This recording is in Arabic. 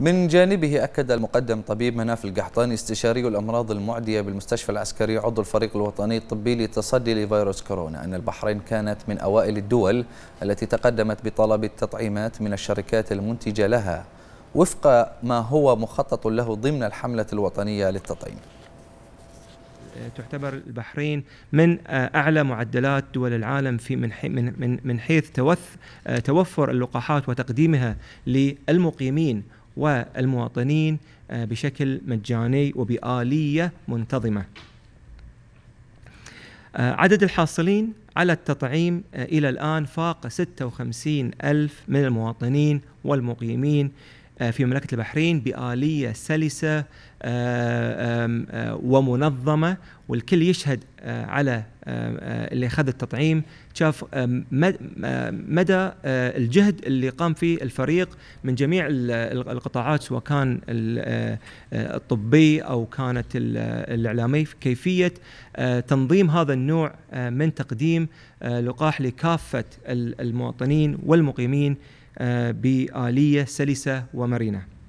من جانبه أكد المقدم طبيب مناف القحطاني استشاري الأمراض المعدية بالمستشفى العسكري عضو الفريق الوطني الطبي للتصدي لفيروس كورونا أن البحرين كانت من أوائل الدول التي تقدمت بطلب التطعيمات من الشركات المنتجة لها وفق ما هو مخطط له ضمن الحملة الوطنية للتطعيم تعتبر البحرين من اعلى معدلات دول العالم في من من من حيث توفر اللقاحات وتقديمها للمقيمين والمواطنين آه، بشكل مجاني وبآلية منتظمة آه، عدد الحاصلين على التطعيم آه، إلى الآن فاق 56 ألف من المواطنين والمقيمين آه، في مملكة البحرين بآلية سلسة آه، آه، ومنظمة والكل يشهد على اللي أخذ التطعيم شاف مدى الجهد اللي قام فيه الفريق من جميع القطاعات سواء كان الطبي أو كانت الإعلامي في كيفية تنظيم هذا النوع من تقديم لقاح لكافة المواطنين والمقيمين آه، بآلية سلسة ومرنة